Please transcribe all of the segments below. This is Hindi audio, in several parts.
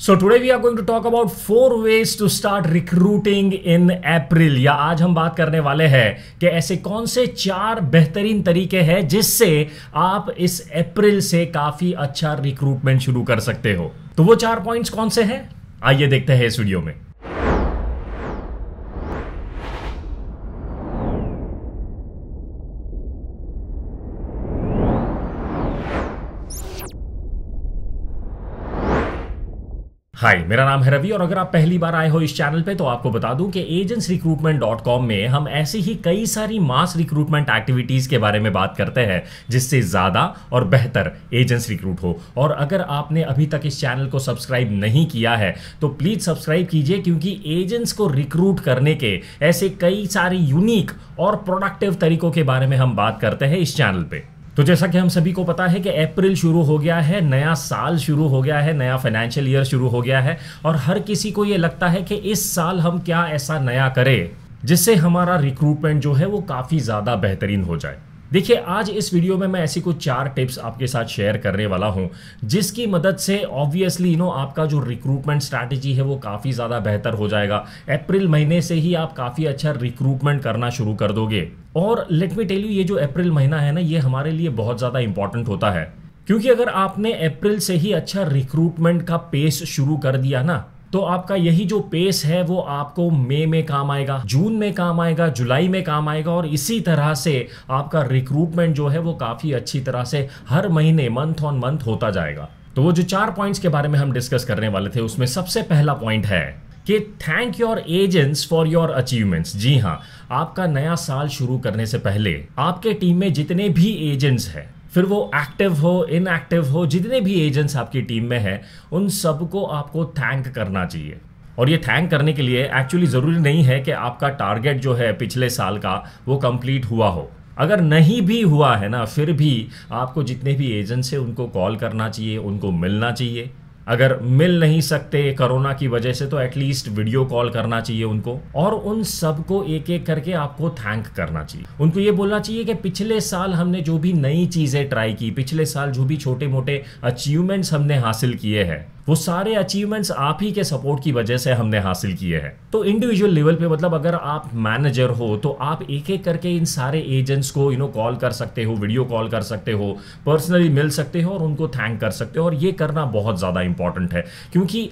so today we are going to talk about four ways to start recruiting in April या आज हम बात करने वाले हैं कि ऐसे कौन से चार बेहतरीन तरीके हैं जिससे आप इस अप्रैल से काफी अच्छा रिक्रूटमेंट शुरू कर सकते हो तो वो चार पॉइंट्स कौन से हैं आइए देखते हैं इस वीडियो में हाय मेरा नाम है रवि और अगर आप पहली बार आए हो इस चैनल पे तो आपको बता दूं कि एजेंट्स रिक्रूटमेंट डॉट कॉम में हम ऐसी ही कई सारी मास रिक्रूटमेंट एक्टिविटीज के बारे में बात करते हैं जिससे ज्यादा और बेहतर एजेंट्स रिक्रूट हो और अगर आपने अभी तक इस चैनल को सब्सक्राइब नहीं किया है तो प्लीज सब्सक्राइब कीजिए क्योंकि एजेंट्स को रिक्रूट करने के ऐसे कई सारे यूनिक और प्रोडक्टिव तरीकों के बारे में हम बात करते हैं इस चैनल पर तो जैसा कि हम सभी को पता है कि अप्रैल शुरू हो गया है नया साल शुरू हो गया है नया फाइनेंशियल ईयर शुरू हो गया है और हर किसी को ये लगता है कि इस साल हम क्या ऐसा नया करें जिससे हमारा रिक्रूटमेंट जो है वो काफ़ी ज़्यादा बेहतरीन हो जाए देखिए आज इस वीडियो में मैं ऐसी कुछ चार टिप्स आपके साथ शेयर करने वाला हूं जिसकी मदद से ऑब्वियसली यू नो आपका जो रिक्रूटमेंट स्ट्रैटेजी है वो काफ़ी ज़्यादा बेहतर हो जाएगा अप्रैल महीने से ही आप काफ़ी अच्छा रिक्रूटमेंट करना शुरू कर दोगे और लेट मी टेल यू ये जो अप्रैल महीना है ना ये हमारे लिए बहुत ज़्यादा इंपॉर्टेंट होता है क्योंकि अगर आपने अप्रैल से ही अच्छा रिक्रूटमेंट का पेस शुरू कर दिया ना तो आपका यही जो पेस है वो आपको मई में काम आएगा जून में काम आएगा जुलाई में काम आएगा और इसी तरह से आपका रिक्रूटमेंट जो है वो काफ़ी अच्छी तरह से हर महीने मंथ ऑन मंथ होता जाएगा तो वो जो चार पॉइंट्स के बारे में हम डिस्कस करने वाले थे उसमें सबसे पहला पॉइंट है कि thank your agents for your achievements जी हाँ आपका नया साल शुरू करने से पहले आपके टीम में जितने भी एजेंट्स हैं फिर वो एक्टिव हो इनएक्टिव हो जितने भी एजेंट्स आपकी टीम में हैं उन सबको आपको थैंक करना चाहिए और ये थैंक करने के लिए एक्चुअली ज़रूरी नहीं है कि आपका टारगेट जो है पिछले साल का वो कंप्लीट हुआ हो अगर नहीं भी हुआ है ना फिर भी आपको जितने भी एजेंट्स हैं उनको कॉल करना चाहिए उनको मिलना चाहिए अगर मिल नहीं सकते कोरोना की वजह से तो एटलीस्ट वीडियो कॉल करना चाहिए उनको और उन सबको एक एक करके आपको थैंक करना चाहिए उनको ये बोलना चाहिए कि पिछले साल हमने जो भी नई चीज़ें ट्राई की पिछले साल जो भी छोटे मोटे अचीवमेंट्स हमने हासिल किए हैं वो सारे अचीवमेंट्स आप ही के सपोर्ट की वजह से हमने हासिल किए हैं तो इंडिविजुअल लेवल पे मतलब अगर आप मैनेजर हो तो आप एक एक करके इन सारे एजेंट्स को यू नो कॉल कर सकते हो वीडियो कॉल कर सकते हो पर्सनली मिल सकते हो और उनको थैंक कर सकते हो और ये करना बहुत ज़्यादा इंपॉर्टेंट है क्योंकि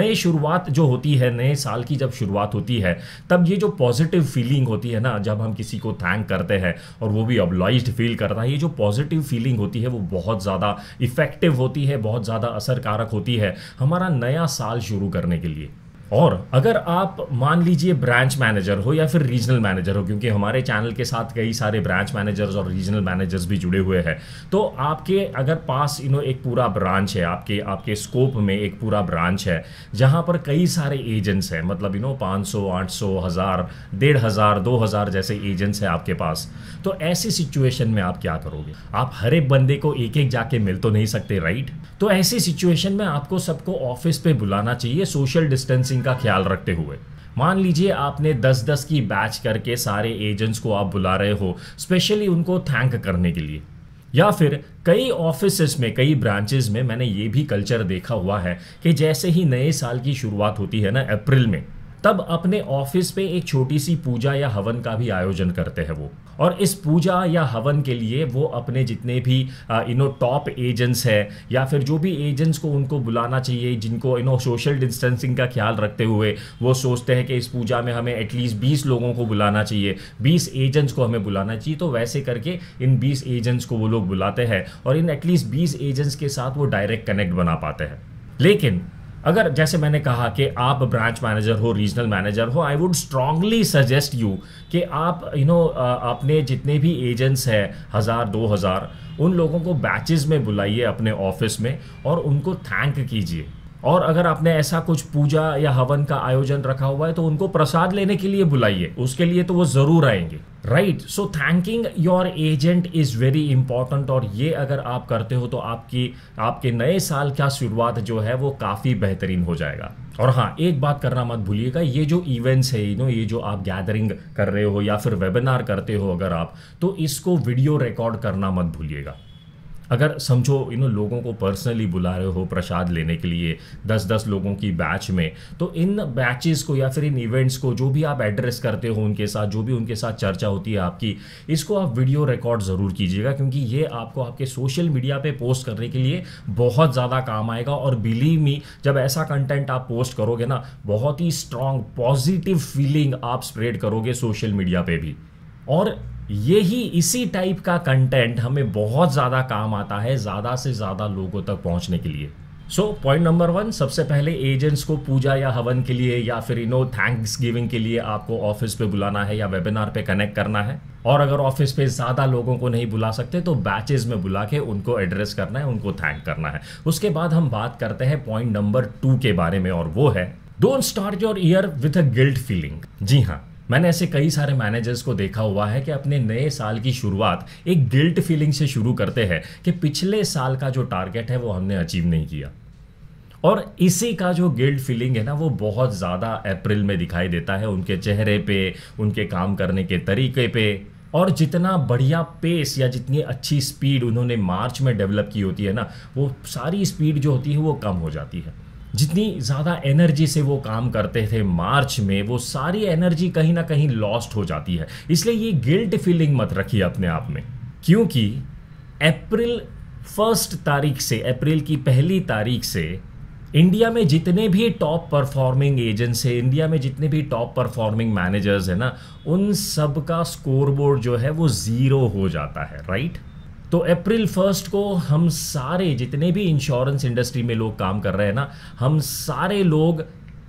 नए शुरुआत जो होती है नए साल की जब शुरुआत होती है तब ये जो पॉजिटिव फीलिंग होती है ना जब हम किसी को थैंक करते हैं और वो भी अब्लॉइज फील करता है ये जो पॉजिटिव फीलिंग होती है वो बहुत ज़्यादा इफेक्टिव होती है बहुत ज़्यादा असरकारक होती है हमारा नया साल शुरू करने के लिए और अगर आप मान लीजिए ब्रांच मैनेजर हो या फिर रीजनल मैनेजर हो क्योंकि हमारे चैनल के साथ कई सारे ब्रांच मैनेजर्स और रीजनल मैनेजर्स भी जुड़े हुए हैं तो आपके अगर पास यू नो एक पूरा ब्रांच है आपके आपके स्कोप में एक पूरा ब्रांच है जहां पर कई सारे एजेंट्स हैं मतलब यू नो पाँच सौ आठ सौ हज़ार डेढ़ हज़ार दो हज़ार जैसे एजेंट्स हैं आपके पास तो ऐसी सिचुएशन में आप क्या करोगे आप हर एक बंदे को एक एक जाके मिल तो नहीं सकते राइट तो ऐसी सिचुएशन में आपको सबको ऑफिस पे बुलाना चाहिए सोशल डिस्टेंसिंग का ख्याल रखते हुए मान लीजिए आपने 10-10 की बैच करके सारे एजेंट्स को आप बुला रहे हो स्पेशली उनको थैंक करने के लिए या फिर कई ऑफिस में कई ब्रांचेस में मैंने ये भी कल्चर देखा हुआ है कि जैसे ही नए साल की शुरुआत होती है ना अप्रैल में तब अपने ऑफिस पे एक छोटी सी पूजा या हवन का भी आयोजन करते हैं वो और इस पूजा या हवन के लिए वो अपने जितने भी यू नो टॉप एजेंट्स हैं या फिर जो भी एजेंट्स को उनको बुलाना चाहिए जिनको यू नो सोशल डिस्टेंसिंग का ख्याल रखते हुए वो सोचते हैं कि इस पूजा में हमें एटलीस्ट बीस लोगों को बुलाना चाहिए बीस एजेंट्स को हमें बुलाना चाहिए तो वैसे करके इन बीस एजेंट्स को वो लोग बुलाते हैं और इन एटलीस्ट बीस एजेंट्स के साथ वो डायरेक्ट कनेक्ट बना पाते हैं लेकिन अगर जैसे मैंने कहा कि आप ब्रांच मैनेजर हो रीजनल मैनेजर हो I would strongly suggest you कि आप यू नो अपने जितने भी एजेंट्स हैं हज़ार दो हज़ार उन लोगों को बैचेस में बुलाइए अपने ऑफिस में और उनको थैंक कीजिए और अगर आपने ऐसा कुछ पूजा या हवन का आयोजन रखा हुआ है तो उनको प्रसाद लेने के लिए बुलाइए उसके लिए तो वो जरूर आएंगे right so thanking your agent is very important और ये अगर आप करते हो तो आपकी आपके नए साल का शुरुआत जो है वो काफ़ी बेहतरीन हो जाएगा और हाँ एक बात करना मत भूलिएगा ये जो इवेंट्स है यू नो ये जो आप गैदरिंग कर रहे हो या फिर वेबिनार करते हो अगर आप तो इसको वीडियो रिकॉर्ड करना मत भूलिएगा अगर समझो यू नो लोगों को पर्सनली बुला रहे हो प्रसाद लेने के लिए दस दस लोगों की बैच में तो इन बैचेस को या फिर इन इवेंट्स को जो भी आप एड्रेस करते हो उनके साथ जो भी उनके साथ चर्चा होती है आपकी इसको आप वीडियो रिकॉर्ड ज़रूर कीजिएगा क्योंकि ये आपको आपके सोशल मीडिया पर पोस्ट करने के लिए बहुत ज़्यादा काम आएगा और बिलीव मी जब ऐसा कंटेंट आप पोस्ट करोगे ना बहुत ही स्ट्रांग पॉजिटिव फीलिंग आप स्प्रेड करोगे सोशल मीडिया पर भी और यही इसी टाइप का कंटेंट हमें बहुत ज़्यादा काम आता है ज़्यादा से ज़्यादा लोगों तक पहुंचने के लिए सो पॉइंट नंबर वन सबसे पहले एजेंट्स को पूजा या हवन के लिए या फिर यू नो थैंक्स गिविंग के लिए आपको ऑफिस पे बुलाना है या वेबिनार पे कनेक्ट करना है और अगर ऑफिस पे ज़्यादा लोगों को नहीं बुला सकते तो बैचेज में बुला के उनको एड्रेस करना है उनको थैंक करना है उसके बाद हम बात करते हैं पॉइंट नंबर टू के बारे में और वो है don't start your year with a guilt feeling जी हाँ मैंने ऐसे कई सारे मैनेजर्स को देखा हुआ है कि अपने नए साल की शुरुआत एक गिल्ट फीलिंग से शुरू करते हैं कि पिछले साल का जो टारगेट है वो हमने अचीव नहीं किया और इसी का जो गिल्ड फीलिंग है ना वो बहुत ज़्यादा अप्रैल में दिखाई देता है उनके चेहरे पे उनके काम करने के तरीके पे और जितना बढ़िया पेस या जितनी अच्छी स्पीड उन्होंने मार्च में डेवलप की होती है ना वो सारी स्पीड जो होती है वो कम हो जाती है जितनी ज़्यादा एनर्जी से वो काम करते थे मार्च में वो सारी एनर्जी कहीं ना कहीं लॉस्ट हो जाती है इसलिए ये गिल्ट फीलिंग मत रखिए अपने आप में क्योंकि अप्रैल फर्स्ट तारीख से अप्रैल की पहली तारीख से इंडिया में जितने भी टॉप परफॉर्मिंग एजेंट्स हैं इंडिया में जितने भी टॉप परफॉर्मिंग मैनेजर्स हैं ना उन सब का स्कोरबोर्ड जो है वो ज़ीरो हो जाता है राइट तो अप्रैल फर्स्ट को हम सारे जितने भी इंश्योरेंस इंडस्ट्री में लोग काम कर रहे हैं ना हम सारे लोग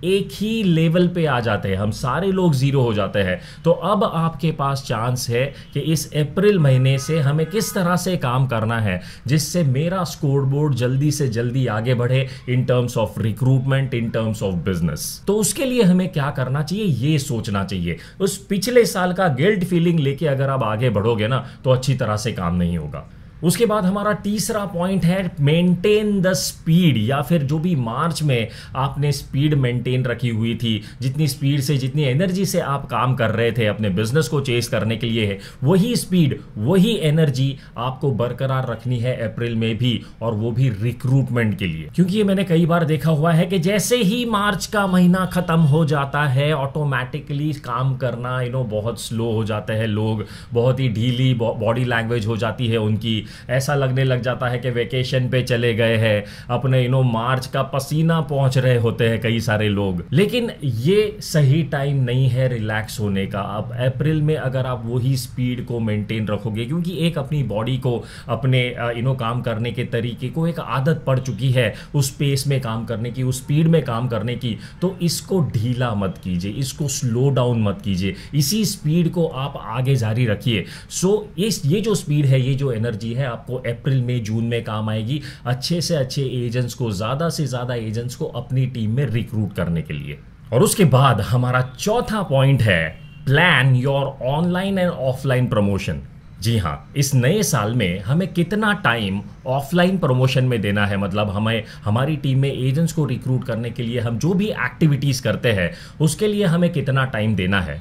एक ही लेवल पे आ जाते हैं हम सारे लोग ज़ीरो हो जाते हैं तो अब आपके पास चांस है कि इस अप्रैल महीने से हमें किस तरह से काम करना है जिससे मेरा स्कोर बोर्ड जल्दी से जल्दी आगे बढ़े in terms of recruitment in terms of business तो उसके लिए हमें क्या करना चाहिए ये सोचना चाहिए उस पिछले साल का गिल्ट फीलिंग लेके अगर आप आगे बढ़ोगे ना तो अच्छी तरह से काम नहीं होगा उसके बाद हमारा तीसरा पॉइंट है मेंटेन द स्पीड या फिर जो भी मार्च में आपने स्पीड मेंटेन रखी हुई थी जितनी स्पीड से जितनी एनर्जी से आप काम कर रहे थे अपने बिजनेस को चेस करने के लिए है वही स्पीड वही एनर्जी आपको बरकरार रखनी है अप्रैल में भी और वो भी रिक्रूटमेंट के लिए क्योंकि ये मैंने कई बार देखा हुआ है कि जैसे ही मार्च का महीना खत्म हो जाता है ऑटोमेटिकली काम करना यू नो बहुत स्लो हो जाता है लोग बहुत ही ढीली बॉडी लैंग्वेज हो जाती है उनकी ऐसा लगने लग जाता है कि वेकेशन पे चले गए हैं अपने यू नो मार्च का पसीना पहुंच रहे होते हैं कई सारे लोग लेकिन ये सही टाइम नहीं है रिलैक्स होने का आप अप्रैल में अगर आप वही स्पीड को मेंटेन रखोगे क्योंकि एक अपनी बॉडी को अपने यू uh, नो काम करने के तरीके को एक आदत पड़ चुकी है उस पेस में काम करने की उस स्पीड में काम करने की तो इसको ढीला मत कीजिए इसको स्लो डाउन मत कीजिए इसी स्पीड को आप आगे जारी रखिए सो so, इस ये जो स्पीड है ये जो एनर्जी है आपको अप्रैल में जून में काम आएगी अच्छे से अच्छे एजेंट्स को ज़्यादा से ज़्यादा एजेंट्स को अपनी टीम में रिक्रूट करने के लिए और उसके बाद हमारा चौथा पॉइंट है plan your online and offline promotion जी हाँ इस नए साल में हमें कितना टाइम ऑफलाइन प्रमोशन में देना है मतलब हमें हमारी टीम में एजेंट्स को रिक्रूट करने के लिए हम जो भी एक्टिविटीज़ करते हैं उसके लिए हमें कितना टाइम देना है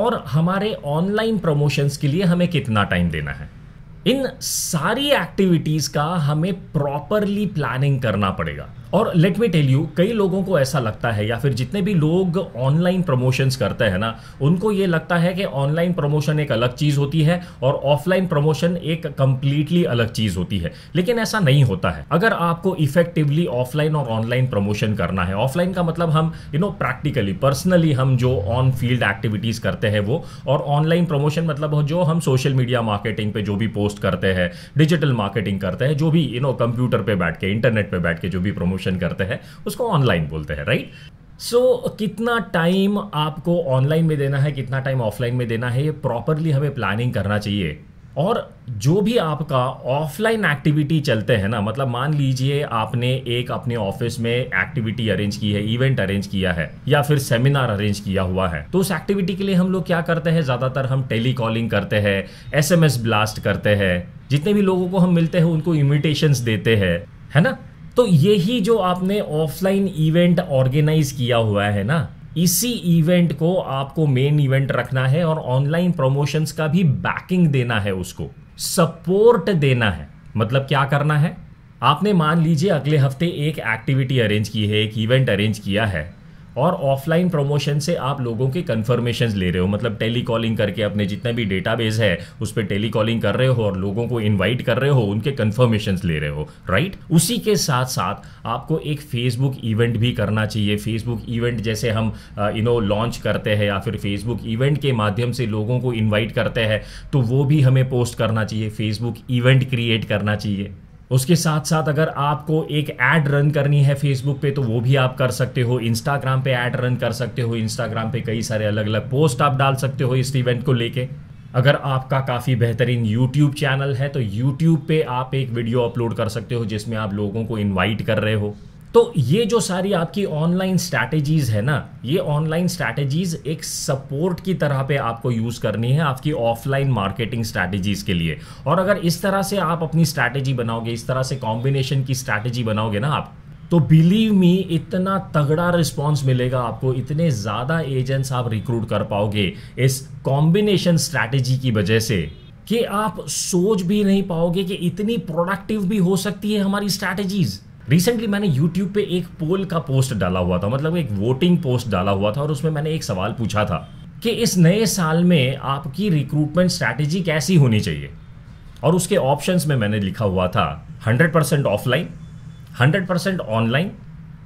और हमारे ऑनलाइन प्रमोशंस के लिए हमें कितना टाइम देना है इन सारी एक्टिविटीज़ का हमें प्रॉपरली प्लानिंग करना पड़ेगा और लेट मी टेल यू कई लोगों को ऐसा लगता है या फिर जितने भी लोग ऑनलाइन प्रमोशंस करते हैं ना उनको ये लगता है कि ऑनलाइन प्रमोशन एक अलग चीज़ होती है और ऑफलाइन प्रमोशन एक कंप्लीटली अलग चीज़ होती है लेकिन ऐसा नहीं होता है अगर आपको इफेक्टिवली ऑफलाइन और ऑनलाइन प्रमोशन करना है ऑफलाइन का मतलब हम यू नो प्रैक्टिकली पर्सनली हम जो ऑन फील्ड एक्टिविटीज़ करते हैं वो और ऑनलाइन प्रमोशन मतलब जो हम सोशल मीडिया मार्केटिंग पे जो भी पोस्ट करते हैं डिजिटल मार्केटिंग करते हैं जो भी यू नो कंप्यूटर पे बैठ के इंटरनेट पे बैठ के जो भी प्रमोशन कंजम्पशन करते हैं उसको ऑनलाइन बोलते हैं राइट सो so, कितना टाइम आपको ऑनलाइन में देना है कितना टाइम ऑफलाइन में देना है ये प्रॉपरली हमें प्लानिंग करना चाहिए और जो भी आपका ऑफलाइन एक्टिविटी चलते हैं ना मतलब मान लीजिए आपने एक अपने ऑफिस में एक्टिविटी अरेंज की है इवेंट अरेंज किया है या फिर सेमिनार अरेंज किया हुआ है तो उस एक्टिविटी के लिए हम लोग क्या करते हैं ज़्यादातर हम टेलीकॉलिंग करते हैं एसएमएस ब्लास्ट करते हैं जितने भी लोगों को हम मिलते हैं उनको इन्विटेशंस देते हैं है ना तो यही जो आपने ऑफलाइन इवेंट ऑर्गेनाइज किया हुआ है ना इसी इवेंट को आपको मेन इवेंट रखना है और ऑनलाइन प्रमोशंस का भी बैकिंग देना है उसको सपोर्ट देना है मतलब क्या करना है आपने मान लीजिए अगले हफ्ते एक एक्टिविटी अरेंज की है एक इवेंट अरेंज किया है और ऑफलाइन प्रमोशन से आप लोगों के कन्फर्मेशन ले रहे हो मतलब टेली कॉलिंग करके अपने जितने भी डेटाबेस है उस पर टेली कॉलिंग कर रहे हो और लोगों को इन्वाइट कर रहे हो उनके कन्फर्मेशन ले रहे हो राइट उसी के साथ साथ आपको एक फेसबुक इवेंट भी करना चाहिए फेसबुक इवेंट जैसे हम यू नो लॉन्च करते हैं या फिर फेसबुक इवेंट के माध्यम से लोगों को इन्वाइट करते हैं तो वो भी हमें पोस्ट करना चाहिए फेसबुक इवेंट क्रिएट करना चाहिए उसके साथ साथ अगर आपको एक ऐड रन करनी है फेसबुक पे तो वो भी आप कर सकते हो इंस्टाग्राम पे ऐड रन कर सकते हो इंस्टाग्राम पे कई सारे अलग अलग पोस्ट आप डाल सकते हो इस इवेंट को लेके अगर आपका काफ़ी बेहतरीन YouTube चैनल है तो YouTube पे आप एक वीडियो अपलोड कर सकते हो जिसमें आप लोगों को इनवाइट कर रहे हो तो ये जो सारी आपकी ऑनलाइन स्ट्रैटेजीज़ है ना ये ऑनलाइन स्ट्रैटेजीज़ एक सपोर्ट की तरह पे आपको यूज़ करनी है आपकी ऑफलाइन मार्केटिंग स्ट्रैटेजीज़ के लिए और अगर इस तरह से आप अपनी स्ट्रैटेजी बनाओगे इस तरह से कॉम्बिनेशन की स्ट्रैटेजी बनाओगे ना आप तो बिलीव मी इतना तगड़ा रिस्पॉन्स मिलेगा आपको इतने ज़्यादा एजेंट्स आप रिक्रूट कर पाओगे इस कॉम्बिनेशन स्ट्रैटेजी की वजह से कि आप सोच भी नहीं पाओगे कि इतनी प्रोडक्टिव भी हो सकती है हमारी स्ट्रैटेजीज़ रिसेंटली मैंने यूट्यूब पे एक पोल का पोस्ट डाला हुआ था मतलब एक वोटिंग पोस्ट डाला हुआ था और उसमें मैंने एक सवाल पूछा था कि इस नए साल में आपकी रिक्रूटमेंट स्ट्रैटेजी कैसी होनी चाहिए और उसके ऑप्शंस में मैंने लिखा हुआ था 100% percent offline hundred percent online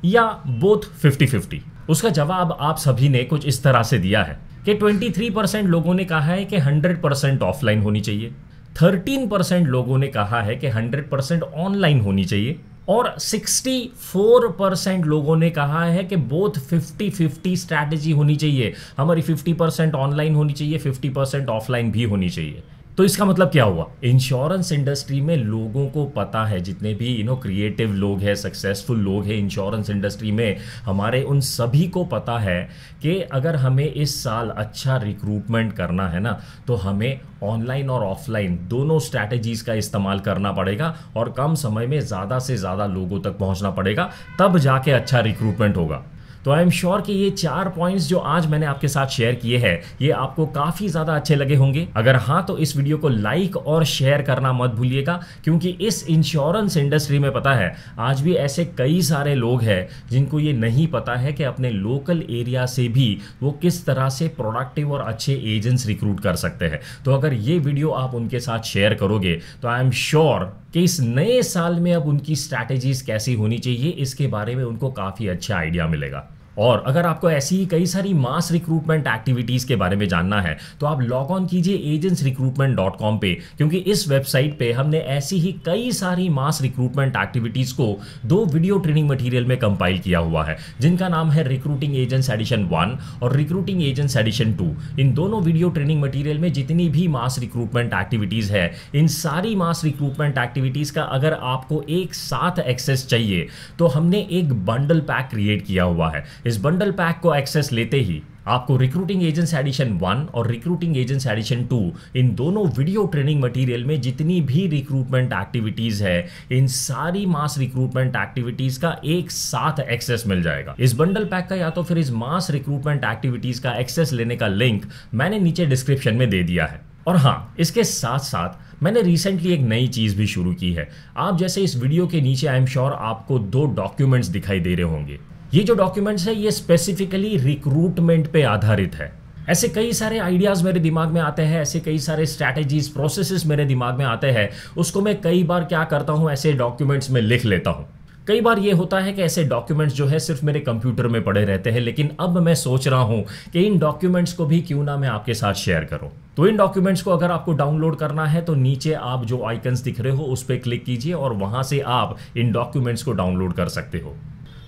या बोथ 50-50 उसका जवाब आप सभी ने कुछ इस तरह से दिया है कि 23 परसेंट लोगों ने कहा है कि 100% परसेंट ऑफलाइन होनी चाहिए 13 परसेंट लोगों ने कहा है कि 100% परसेंट ऑनलाइन होनी चाहिए और 64 परसेंट लोगों ने कहा है कि बोथ 50 50 स्ट्रैटेजी होनी चाहिए हमारी 50 परसेंट ऑनलाइन होनी चाहिए 50 परसेंट ऑफलाइन भी होनी चाहिए तो इसका मतलब क्या हुआ इंश्योरेंस इंडस्ट्री में लोगों को पता है जितने भी यू नो क्रिएटिव लोग हैं सक्सेसफुल लोग हैं इंश्योरेंस इंडस्ट्री में हमारे उन सभी को पता है कि अगर हमें इस साल अच्छा रिक्रूटमेंट करना है ना तो हमें ऑनलाइन और ऑफलाइन दोनों स्ट्रैटेजीज का इस्तेमाल करना पड़ेगा और कम समय में ज़्यादा से ज़्यादा लोगों तक पहुँचना पड़ेगा तब जाके अच्छा रिक्रूटमेंट होगा तो आई एम श्योर कि ये चार पॉइंट्स जो आज मैंने आपके साथ शेयर किए हैं ये आपको काफ़ी ज़्यादा अच्छे लगे होंगे अगर हाँ तो इस वीडियो को लाइक और शेयर करना मत भूलिएगा क्योंकि इस इंश्योरेंस इंडस्ट्री में पता है आज भी ऐसे कई सारे लोग हैं जिनको ये नहीं पता है कि अपने लोकल एरिया से भी वो किस तरह से प्रोडक्टिव और अच्छे एजेंट्स रिक्रूट कर सकते हैं तो अगर ये वीडियो आप उनके साथ शेयर करोगे तो आई एम श्योर कि इस नए साल में अब उनकी स्ट्रैटेजीज कैसी होनी चाहिए इसके बारे में उनको काफ़ी अच्छा आइडिया मिलेगा और अगर आपको ऐसी ही कई सारी मास रिक्रूटमेंट एक्टिविटीज़ के बारे में जानना है तो आप लॉग ऑन कीजिए एजेंट्स रिक्रूटमेंट डॉट कॉम पर क्योंकि इस वेबसाइट पे हमने ऐसी ही कई सारी मास रिक्रूटमेंट एक्टिविटीज़ को दो वीडियो ट्रेनिंग मटीरियल में कंपाइल किया हुआ है जिनका नाम है रिक्रूटिंग एजेंट्स एडिशन वन और रिक्रूटिंग एजेंट्स एडिशन टू इन दोनों वीडियो ट्रेनिंग मटीरियल में जितनी भी मास रिक्रूटमेंट एक्टिविटीज़ है इन सारी मास रिक्रूटमेंट एक्टिविटीज़ का अगर आपको एक साथ एक्सेस चाहिए तो हमने एक बंडल पैक क्रिएट किया हुआ है इस बंडल पैक को एक्सेस लेते ही आपको रिक्रूटिंग एजेंट्स एडिशन वन और रिक्रूटिंग एजेंट्स एडिशन टू इन दोनों वीडियो ट्रेनिंग मटेरियल में जितनी भी रिक्रूटमेंट एक्टिविटीज है इन सारी मास रिक्रूटमेंट एक्टिविटीज का एक साथ एक्सेस मिल जाएगा इस बंडल पैक का या तो फिर इस मास रिक्रूटमेंट एक्टिविटीज का एक्सेस लेने का लिंक मैंने नीचे डिस्क्रिप्शन में दे दिया है और हाँ इसके साथ साथ मैंने रिसेंटली एक नई चीज़ भी शुरू की है आप जैसे इस वीडियो के नीचे आई एम श्योर आपको दो डॉक्यूमेंट्स दिखाई दे रहे होंगे ये जो डॉक्यूमेंट्स है ये स्पेसिफिकली रिक्रूटमेंट पे आधारित है ऐसे कई सारे आइडियाज़ मेरे दिमाग में आते हैं ऐसे कई सारे स्ट्रैटेजीज प्रोसेसेस मेरे दिमाग में आते हैं उसको मैं कई बार क्या करता हूँ ऐसे डॉक्यूमेंट्स में लिख लेता हूँ कई बार ये होता है कि ऐसे डॉक्यूमेंट्स जो है सिर्फ मेरे कंप्यूटर में पड़े रहते हैं लेकिन अब मैं सोच रहा हूं कि इन डॉक्यूमेंट्स को भी क्यों ना मैं आपके साथ शेयर करूँ तो इन डॉक्यूमेंट्स को अगर आपको डाउनलोड करना है तो नीचे आप जो आइकन्स दिख रहे हो उस पर क्लिक कीजिए और वहां से आप इन डॉक्यूमेंट्स को डाउनलोड कर सकते हो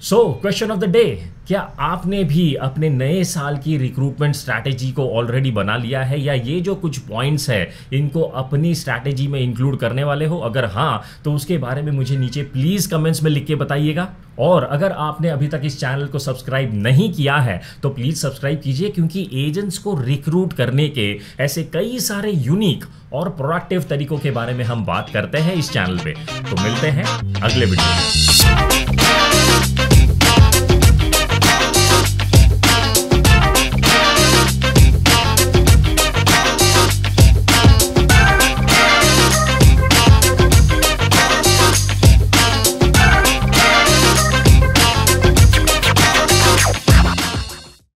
so question of the day क्या आपने भी अपने नए साल की रिक्रूटमेंट स्ट्रैटेजी को ऑलरेडी बना लिया है या ये जो कुछ पॉइंट्स है इनको अपनी स्ट्रैटेजी में इंक्लूड करने वाले हो अगर हाँ तो उसके बारे में मुझे नीचे प्लीज़ कमेंट्स में लिख के बताइएगा और अगर आपने अभी तक इस चैनल को सब्सक्राइब नहीं किया है तो प्लीज़ सब्सक्राइब कीजिए क्योंकि एजेंट्स को रिक्रूट करने के ऐसे कई सारे यूनिक और प्रोडक्टिव तरीकों के बारे में हम बात करते हैं इस चैनल पे तो मिलते हैं अगले वीडियो में